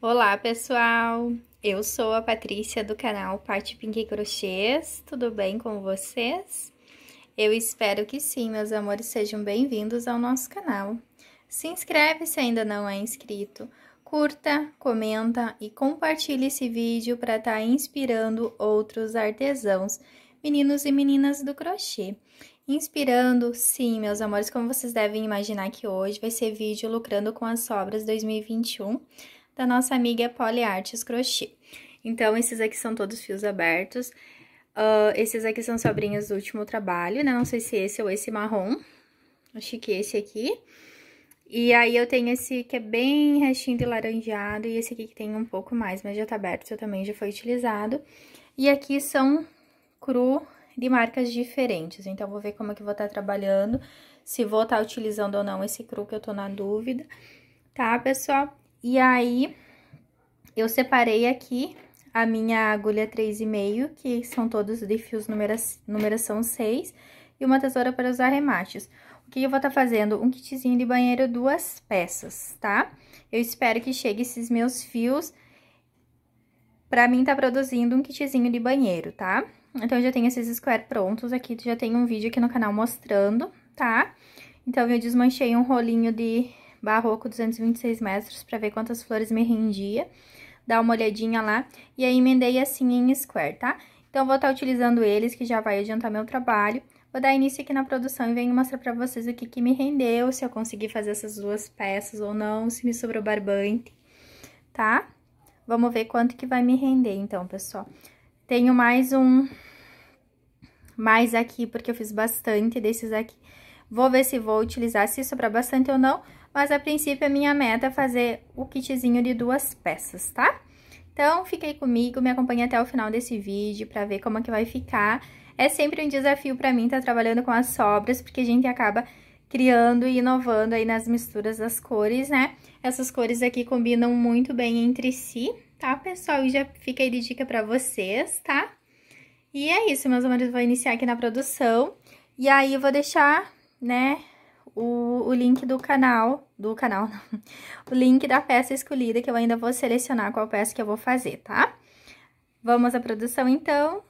Olá, pessoal! Eu sou a Patrícia do canal Parte Pink e Crochês. Tudo bem com vocês? Eu espero que sim, meus amores, sejam bem-vindos ao nosso canal. Se inscreve se ainda não é inscrito. Curta, comenta e compartilhe esse vídeo para estar tá inspirando outros artesãos, meninos e meninas do crochê. Inspirando, sim, meus amores, como vocês devem imaginar que hoje vai ser vídeo lucrando com as sobras 2021 da nossa amiga Poliartes Crochê. Então, esses aqui são todos fios abertos. Uh, esses aqui são sobrinhos do último trabalho, né? Não sei se esse ou esse marrom. Acho que esse aqui. E aí, eu tenho esse que é bem restinho de laranjado e esse aqui que tem um pouco mais, mas já tá aberto, também já foi utilizado. E aqui são cru de marcas diferentes, então vou ver como é que vou estar tá trabalhando, se vou estar tá utilizando ou não esse cru que eu tô na dúvida, tá, pessoal? E aí, eu separei aqui a minha agulha 3,5, que são todos de fios numeração 6, e uma tesoura para os arremates. O que eu vou estar tá fazendo? Um kitzinho de banheiro, duas peças, tá? Eu espero que chegue esses meus fios. Pra mim, tá produzindo um kitzinho de banheiro, tá? Então, eu já tenho esses square prontos aqui, já tem um vídeo aqui no canal mostrando, tá? Então, eu desmanchei um rolinho de barroco 226 metros para ver quantas flores me rendia. Dá uma olhadinha lá. E aí, emendei assim em square, tá? Então, vou estar tá utilizando eles, que já vai adiantar meu trabalho. Vou dar início aqui na produção e venho mostrar pra vocês o que, que me rendeu, se eu consegui fazer essas duas peças ou não, se me sobrou barbante, tá? Vamos ver quanto que vai me render, então, pessoal. Tenho mais um... Mais aqui, porque eu fiz bastante desses aqui. Vou ver se vou utilizar, se sobrar bastante ou não mas a princípio a minha meta é fazer o kitzinho de duas peças, tá? Então, fiquei comigo, me acompanhe até o final desse vídeo pra ver como é que vai ficar. É sempre um desafio pra mim estar tá trabalhando com as sobras, porque a gente acaba criando e inovando aí nas misturas das cores, né? Essas cores aqui combinam muito bem entre si, tá, pessoal? E já fica aí de dica pra vocês, tá? E é isso, meus amores, vou iniciar aqui na produção. E aí, eu vou deixar, né, o, o link do canal, do canal, não, o link da peça escolhida, que eu ainda vou selecionar qual peça que eu vou fazer, tá? Vamos à produção, então.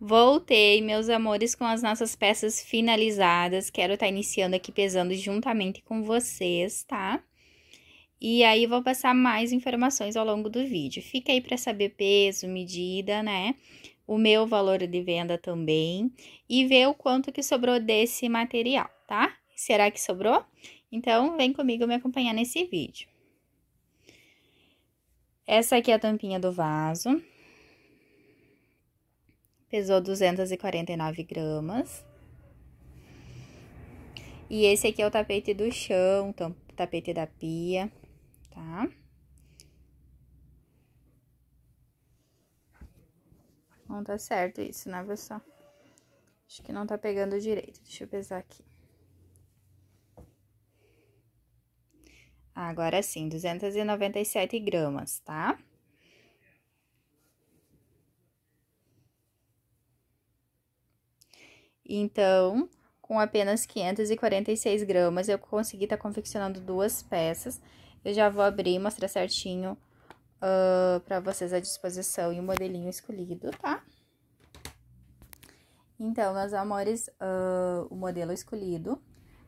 Voltei, meus amores, com as nossas peças finalizadas. Quero estar tá iniciando aqui pesando juntamente com vocês, tá? E aí, vou passar mais informações ao longo do vídeo. Fica aí para saber peso, medida, né? o meu valor de venda também e ver o quanto que sobrou desse material, tá? Será que sobrou? Então, vem comigo me acompanhar nesse vídeo. Essa aqui é a tampinha do vaso. Pesou 249 gramas. E esse aqui é o tapete do chão, tapete da pia, tá? Tá? Não tá certo isso, né, pessoal? Acho que não tá pegando direito. Deixa eu pesar aqui. Ah, agora sim, 297 gramas, tá? Então, com apenas 546 gramas, eu consegui estar tá confeccionando duas peças. Eu já vou abrir e mostrar certinho uh, ah, para vocês à disposição e o modelinho escolhido, tá? Então, meus amores, uh, o modelo escolhido,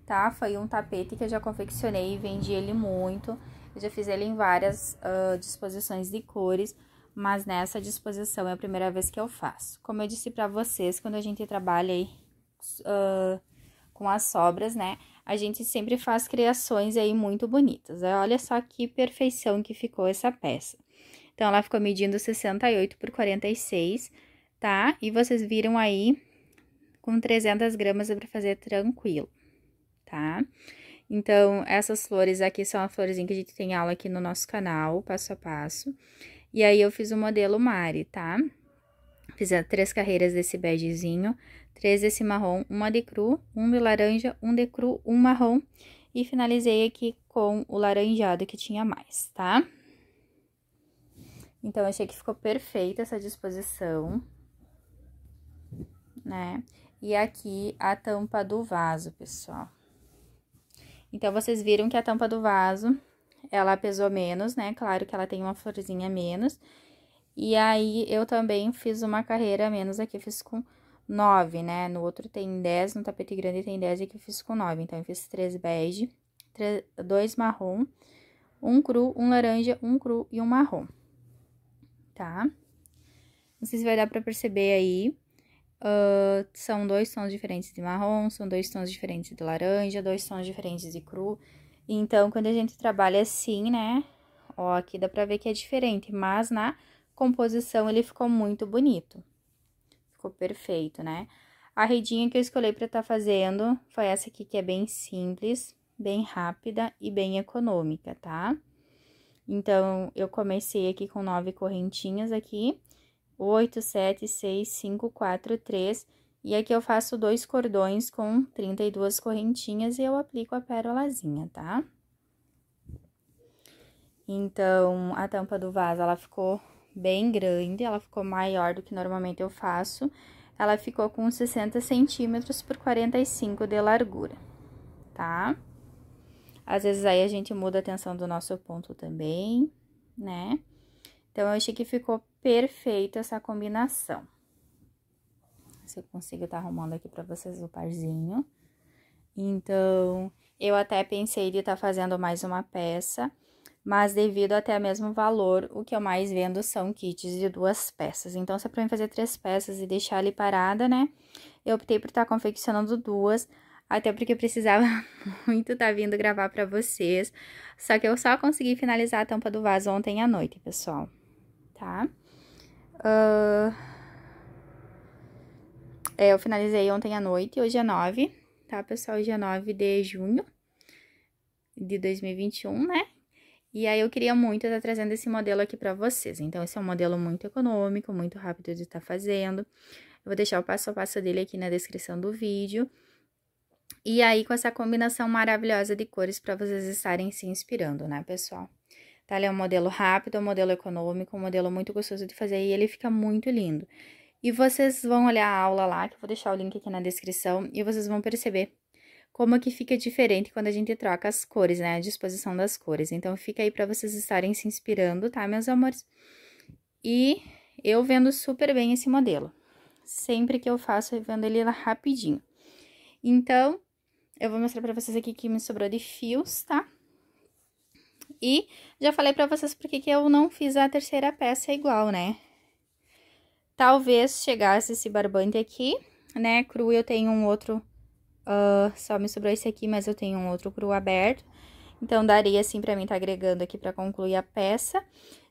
tá? Foi um tapete que eu já confeccionei e vendi ele muito. Eu já fiz ele em várias uh, disposições de cores, mas nessa disposição é a primeira vez que eu faço. Como eu disse pra vocês, quando a gente trabalha aí uh, com as sobras, né? A gente sempre faz criações aí muito bonitas. Olha só que perfeição que ficou essa peça. Então, ela ficou medindo 68 por 46, tá? E vocês viram aí, com 300 gramas para pra fazer tranquilo, tá? Então, essas flores aqui são a florzinha que a gente tem aula aqui no nosso canal, passo a passo. E aí, eu fiz o modelo Mari, tá? Fiz três carreiras desse begezinho, três desse marrom, uma de cru, um de laranja, um de cru, um marrom. E finalizei aqui com o laranjado que tinha mais, tá? Então, eu achei que ficou perfeita essa disposição, né? E aqui a tampa do vaso, pessoal. Então, vocês viram que a tampa do vaso, ela pesou menos, né? Claro que ela tem uma florzinha menos. E aí, eu também fiz uma carreira menos aqui, fiz com 9, né? No outro tem 10, no tapete grande tem 10 e aqui eu fiz com 9. Então, eu fiz três bege, 3, 2 marrom, um cru, um laranja, um cru e um marrom tá? Não sei se vai dar pra perceber aí. Uh, são dois tons diferentes de marrom, são dois tons diferentes de laranja, dois tons diferentes de cru. Então, quando a gente trabalha assim, né? Ó, aqui dá pra ver que é diferente, mas na composição ele ficou muito bonito. Ficou perfeito, né? A redinha que eu escolhi para estar tá fazendo foi essa aqui, que é bem simples, bem rápida e bem econômica, tá? Tá? Então, eu comecei aqui com nove correntinhas aqui, oito, sete, seis, cinco, quatro, três, e aqui eu faço dois cordões com 32 correntinhas e eu aplico a pérolazinha, tá? Então, a tampa do vaso, ela ficou bem grande, ela ficou maior do que normalmente eu faço. Ela ficou com 60 centímetros por 45 de largura, tá? Tá? Às vezes aí a gente muda a tensão do nosso ponto também, né? Então, eu achei que ficou perfeita essa combinação. Se eu consigo estar tá arrumando aqui para vocês o parzinho. Então, eu até pensei de estar tá fazendo mais uma peça, mas devido até mesmo valor, o que eu mais vendo são kits de duas peças. Então, se é pra mim fazer três peças e deixar ali parada, né? Eu optei por estar tá confeccionando duas, até porque eu precisava muito estar tá vindo gravar para vocês. Só que eu só consegui finalizar a tampa do vaso ontem à noite, pessoal, tá? Uh... É, eu finalizei ontem à noite, hoje é 9, tá, pessoal? Hoje é 9 de junho de 2021, né? E aí eu queria muito estar tá trazendo esse modelo aqui para vocês. Então, esse é um modelo muito econômico, muito rápido de estar tá fazendo. Eu vou deixar o passo a passo dele aqui na descrição do vídeo. E aí, com essa combinação maravilhosa de cores para vocês estarem se inspirando, né, pessoal? Tá? Ele é um modelo rápido, um modelo econômico, um modelo muito gostoso de fazer e ele fica muito lindo. E vocês vão olhar a aula lá, que eu vou deixar o link aqui na descrição, e vocês vão perceber como que fica diferente quando a gente troca as cores, né, a disposição das cores. Então, fica aí para vocês estarem se inspirando, tá, meus amores? E eu vendo super bem esse modelo. Sempre que eu faço, eu vendo ele rapidinho. Então, eu vou mostrar pra vocês aqui que me sobrou de fios, tá? E já falei pra vocês porque que eu não fiz a terceira peça igual, né? Talvez chegasse esse barbante aqui, né? Cru eu tenho um outro... Uh, só me sobrou esse aqui, mas eu tenho um outro cru aberto. Então, daria assim pra mim tá agregando aqui pra concluir a peça.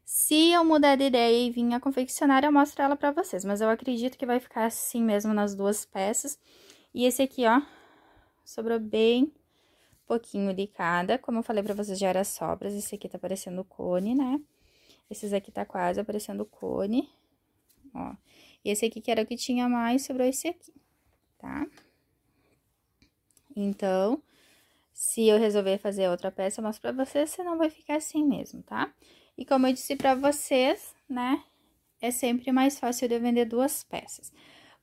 Se eu mudar de ideia e vir a confeccionar, eu mostro ela pra vocês. Mas eu acredito que vai ficar assim mesmo nas duas peças. E esse aqui, ó, sobrou bem pouquinho de cada. Como eu falei pra vocês, já era sobras. Esse aqui tá parecendo cone, né? Esses aqui tá quase aparecendo cone, ó. E esse aqui que era o que tinha mais, sobrou esse aqui, tá? Então, se eu resolver fazer outra peça, eu mostro pra vocês, senão vai ficar assim mesmo, tá? E como eu disse pra vocês, né, é sempre mais fácil de vender duas peças.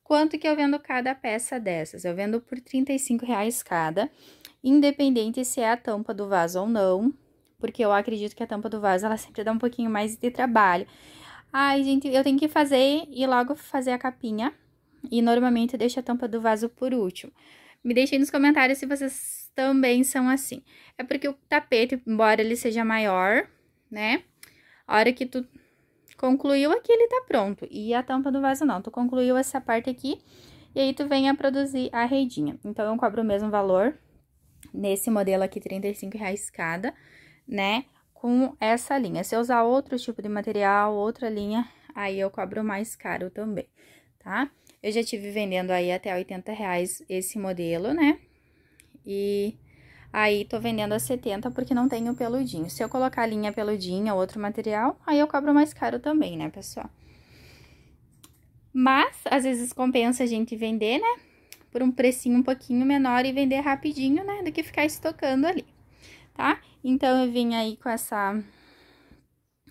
Quanto que eu vendo cada peça dessas? Eu vendo por R$35,00 cada, independente se é a tampa do vaso ou não, porque eu acredito que a tampa do vaso, ela sempre dá um pouquinho mais de trabalho. Ai, gente, eu tenho que fazer e logo fazer a capinha, e normalmente eu deixo a tampa do vaso por último. Me deixem nos comentários se vocês também são assim. É porque o tapete, embora ele seja maior, né, a hora que tu Concluiu aqui, é ele tá pronto. E a tampa do vaso não. Tu concluiu essa parte aqui e aí tu vem a produzir a redinha. Então, eu cobro o mesmo valor nesse modelo aqui, R$35,00 cada, né? Com essa linha. Se eu usar outro tipo de material, outra linha, aí eu cobro mais caro também, tá? Eu já tive vendendo aí até R$80,00 esse modelo, né? E Aí, tô vendendo a 70 porque não tenho peludinho. Se eu colocar linha peludinha, outro material, aí eu cobro mais caro também, né, pessoal? Mas, às vezes compensa a gente vender, né? Por um precinho um pouquinho menor e vender rapidinho, né? Do que ficar estocando ali, tá? Então, eu vim aí com essa,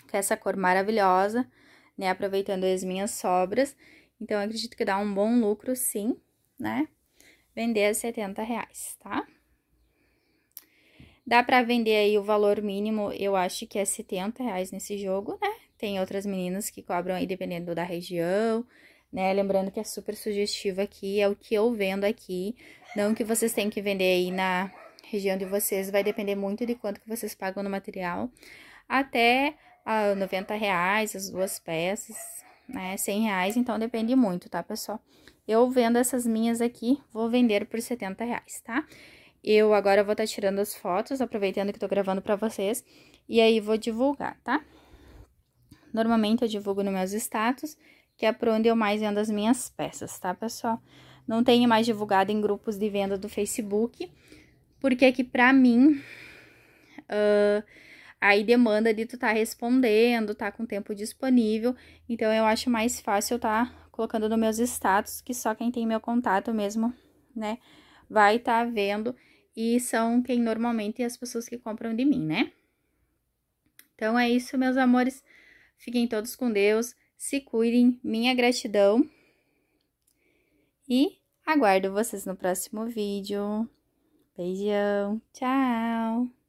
com essa cor maravilhosa, né? Aproveitando as minhas sobras. Então, eu acredito que dá um bom lucro, sim, né? Vender a 70 reais, tá? Dá para vender aí o valor mínimo, eu acho que é 70 reais nesse jogo, né? Tem outras meninas que cobram aí dependendo da região, né? Lembrando que é super sugestivo aqui, é o que eu vendo aqui. Não que vocês tenham que vender aí na região de vocês, vai depender muito de quanto que vocês pagam no material. Até ah, a 90 reais as duas peças, né? 100 reais, então depende muito, tá, pessoal? Eu vendo essas minhas aqui, vou vender por 70 reais, tá? Eu agora vou estar tá tirando as fotos, aproveitando que tô gravando pra vocês, e aí vou divulgar, tá? Normalmente eu divulgo nos meus status, que é por onde eu mais vendo as minhas peças, tá, pessoal? Não tenho mais divulgado em grupos de venda do Facebook, porque aqui pra mim... Uh, aí demanda de tu tá respondendo, tá com tempo disponível. Então, eu acho mais fácil eu tá colocando nos meus status, que só quem tem meu contato mesmo, né, vai tá vendo e são quem normalmente as pessoas que compram de mim, né? Então é isso, meus amores. Fiquem todos com Deus, se cuidem, minha gratidão. E aguardo vocês no próximo vídeo. Beijão, tchau!